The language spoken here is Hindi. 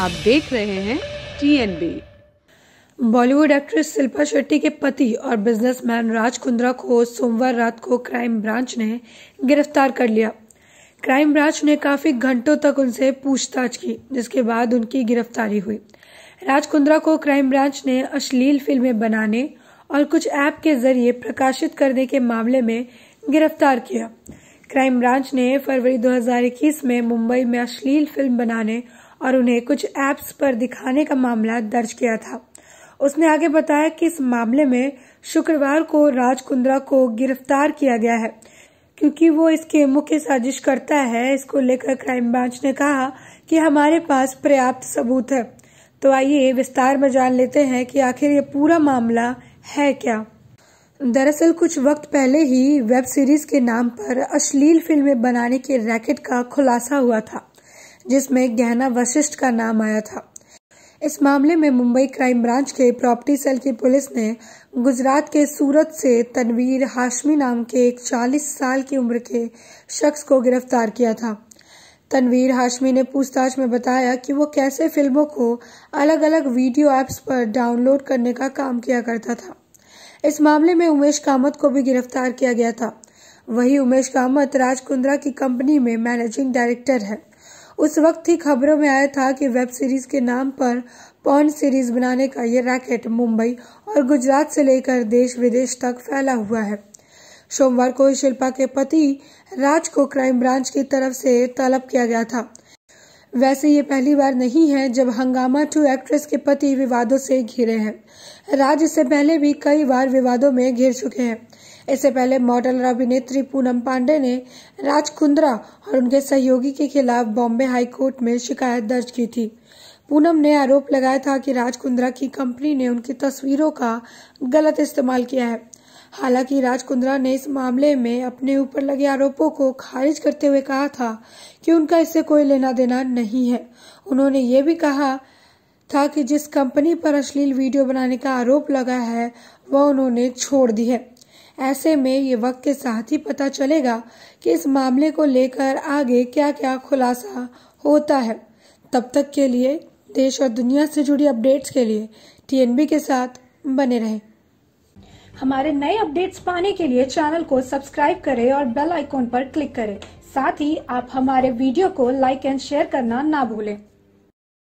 आप देख रहे हैं टी बॉलीवुड एक्ट्रेस शिल्पा शेट्टी के पति और बिजनेसमैन राज कुंद्रा को सोमवार रात को क्राइम ब्रांच ने गिरफ्तार कर लिया क्राइम ब्रांच ने काफी घंटों तक उनसे पूछताछ की जिसके बाद उनकी गिरफ्तारी हुई राज कुंद्रा को क्राइम ब्रांच ने अश्लील फिल्में बनाने और कुछ ऐप के जरिए प्रकाशित करने के मामले में गिरफ्तार किया क्राइम ब्रांच ने फरवरी 2021 में मुंबई में अश्लील फिल्म बनाने और उन्हें कुछ एप्स पर दिखाने का मामला दर्ज किया था उसने आगे बताया कि इस मामले में शुक्रवार को राज कुंद्रा को गिरफ्तार किया गया है क्योंकि वो इसके मुख्य साजिश करता है इसको लेकर क्राइम ब्रांच ने कहा कि हमारे पास पर्याप्त सबूत है तो आइए विस्तार में जान लेते हैं कि आखिर ये पूरा मामला है क्या दरअसल कुछ वक्त पहले ही वेब सीरीज के नाम पर अश्लील फिल्में बनाने के रैकेट का खुलासा हुआ था जिसमें गहना वशिष्ठ का नाम आया था इस मामले में मुंबई क्राइम ब्रांच के प्रॉपर्टी सेल की पुलिस ने गुजरात के सूरत से तनवीर हाशमी नाम के एक 40 साल की उम्र के शख्स को गिरफ्तार किया था तनवीर हाशमी ने पूछताछ में बताया कि वो कैसे फिल्मों को अलग अलग वीडियो एप्स पर डाउनलोड करने का काम किया करता था इस मामले में उमेश कामत को भी गिरफ्तार किया गया था वही उमेश कामत राजकुंद्रा की कंपनी में मैनेजिंग डायरेक्टर है उस वक्त ही खबरों में आया था कि वेब सीरीज के नाम पर पॉन सीरीज बनाने का ये रैकेट मुंबई और गुजरात से लेकर देश विदेश तक फैला हुआ है सोमवार को शिल्पा के पति राज को क्राइम ब्रांच की तरफ से तलब किया गया था वैसे ये पहली बार नहीं है जब हंगामा टू एक्ट्रेस के पति विवादों से घिरे हैं राज इससे पहले भी कई बार विवादों में घिर चुके हैं इससे पहले मॉडल और अभिनेत्री पूनम पांडे ने राज कुंद्रा और उनके सहयोगी के खिलाफ बॉम्बे हाई कोर्ट में शिकायत दर्ज की थी पूनम ने आरोप लगाया था कि राज कुंद्रा की कंपनी ने उनकी तस्वीरों का गलत इस्तेमाल किया है हालांकि राज कुंद्रा ने इस मामले में अपने ऊपर लगे आरोपों को खारिज करते हुए कहा था कि उनका इससे कोई लेना देना नहीं है उन्होंने ये भी कहा था कि जिस कंपनी पर अश्लील वीडियो बनाने का आरोप लगा है वह उन्होंने छोड़ दी है ऐसे में ये वक्त के साथ ही पता चलेगा कि इस मामले को लेकर आगे क्या क्या खुलासा होता है तब तक के लिए देश और दुनिया से जुड़ी अपडेट्स के लिए टीएनबी के साथ बने रहें हमारे नए अपडेट्स पाने के लिए चैनल को सब्सक्राइब करें और बेल आइकॉन पर क्लिक करें साथ ही आप हमारे वीडियो को लाइक एंड शेयर करना ना भूलें